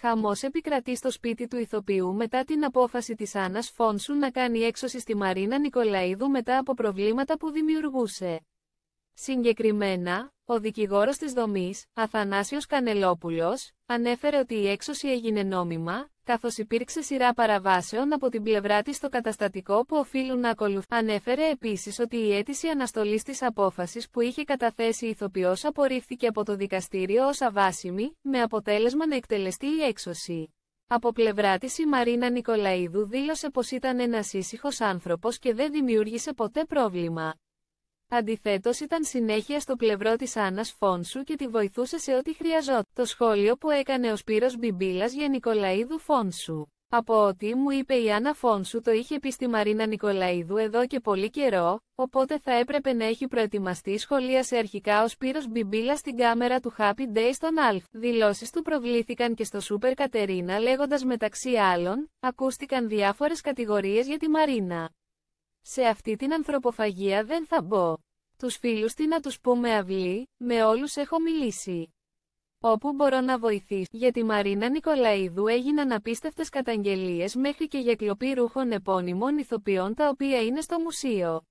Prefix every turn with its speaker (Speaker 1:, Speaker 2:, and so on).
Speaker 1: Χαμός επικρατεί στο σπίτι του ηθοποιού μετά την απόφαση της Άννας Φόνσου να κάνει έξωση στη Μαρίνα Νικολαίδου μετά από προβλήματα που δημιουργούσε. Συγκεκριμένα, ο δικηγόρος της δομής, Αθανάσιος Κανελόπουλος, ανέφερε ότι η έξωση έγινε νόμιμα, καθώς υπήρξε σειρά παραβάσεων από την πλευρά της στο καταστατικό που οφείλουν να ακολουθούν. Ανέφερε επίσης ότι η αίτηση αναστολής της απόφασης που είχε καταθέσει η ηθοποιός απορρίφθηκε από το δικαστήριο ως αβάσιμη, με αποτέλεσμα να εκτελεστεί η έξωση. Από πλευρά της η Μαρίνα Νικολαίδου δήλωσε πως ήταν ένας ήσυχος άνθρωπος και δεν δημιούργησε ποτέ πρόβλημα. Αντιθέτως ήταν συνέχεια στο πλευρό της Άννας Φόνσου και τη βοηθούσε σε ό,τι χρειαζόταν. Το σχόλιο που έκανε ο Σπύρος Μπιμπίλας για Νικολαίδου Φόνσου. Από ό,τι μου είπε η Άννα Φόνσου το είχε πει στη Μαρίνα Νικολαίδου εδώ και πολύ καιρό, οπότε θα έπρεπε να έχει προετοιμαστεί σχολεία σε αρχικά ο Σπύρος Μπιμπίλας στην κάμερα του Happy Day στον Αλφ. Δηλώσεις του προβλήθηκαν και στο Σούπερ Κατερίνα λέγοντας μεταξύ άλλων, ακούστηκαν διάφορες κατηγορίες για τη Μαρίνα. Σε αυτή την ανθρωποφαγία δεν θα μπω. Τους φίλους τι να τους πούμε αυλή, με όλους έχω μιλήσει. Όπου μπορώ να βοηθήσω, για τη Μαρίνα Νικολαίδου έγιναν απίστευτες καταγγελίες μέχρι και για κλοπή ρούχων επώνυμων ηθοποιών τα οποία είναι στο μουσείο.